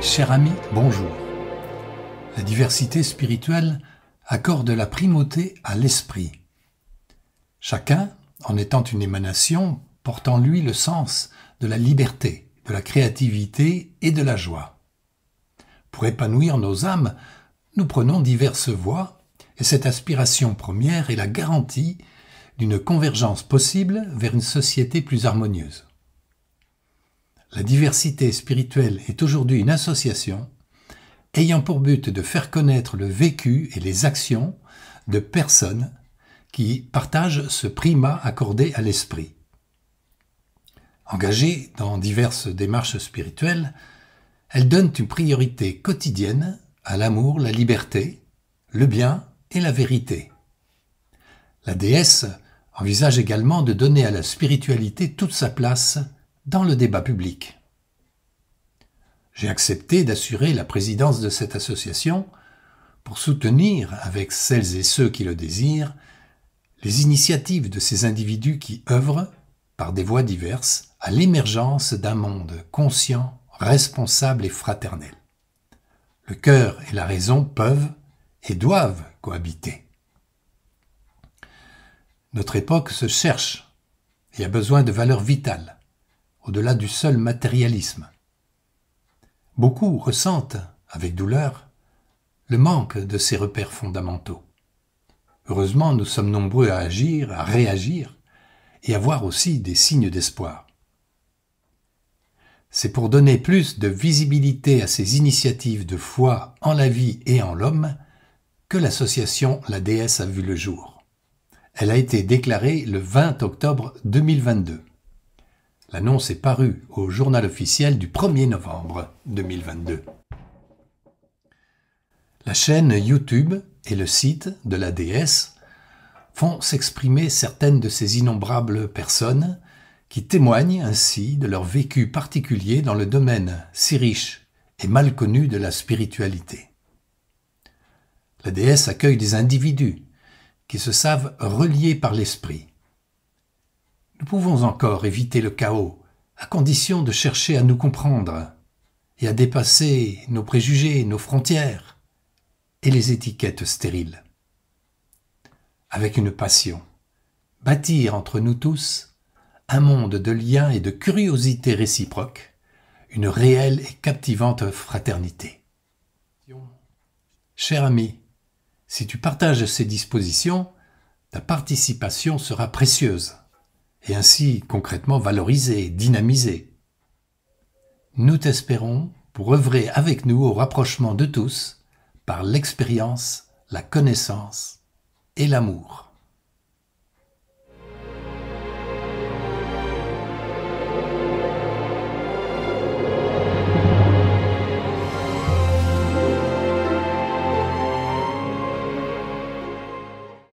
Chers amis, bonjour. La diversité spirituelle accorde la primauté à l'esprit. Chacun, en étant une émanation, porte en lui le sens de la liberté, de la créativité et de la joie. Pour épanouir nos âmes, nous prenons diverses voies, et cette aspiration première est la garantie d'une convergence possible vers une société plus harmonieuse la diversité spirituelle est aujourd'hui une association ayant pour but de faire connaître le vécu et les actions de personnes qui partagent ce primat accordé à l'esprit. Engagées dans diverses démarches spirituelles, elle donne une priorité quotidienne à l'amour, la liberté, le bien et la vérité. La déesse envisage également de donner à la spiritualité toute sa place dans le débat public. J'ai accepté d'assurer la présidence de cette association pour soutenir, avec celles et ceux qui le désirent, les initiatives de ces individus qui œuvrent, par des voies diverses, à l'émergence d'un monde conscient, responsable et fraternel. Le cœur et la raison peuvent et doivent cohabiter. Notre époque se cherche et a besoin de valeurs vitales au-delà du seul matérialisme. Beaucoup ressentent, avec douleur, le manque de ces repères fondamentaux. Heureusement, nous sommes nombreux à agir, à réagir, et à voir aussi des signes d'espoir. C'est pour donner plus de visibilité à ces initiatives de foi en la vie et en l'homme que l'association La déesse a vu le jour. Elle a été déclarée le 20 octobre 2022. L'annonce est parue au journal officiel du 1er novembre 2022. La chaîne YouTube et le site de la D.S. font s'exprimer certaines de ces innombrables personnes qui témoignent ainsi de leur vécu particulier dans le domaine si riche et mal connu de la spiritualité. La déesse accueille des individus qui se savent reliés par l'esprit, nous pouvons encore éviter le chaos, à condition de chercher à nous comprendre et à dépasser nos préjugés, nos frontières et les étiquettes stériles. Avec une passion, bâtir entre nous tous un monde de liens et de curiosité réciproques, une réelle et captivante fraternité. Cher ami, si tu partages ces dispositions, ta participation sera précieuse et ainsi concrètement valoriser, dynamiser. Nous t'espérons pour œuvrer avec nous au rapprochement de tous par l'expérience, la connaissance et l'amour.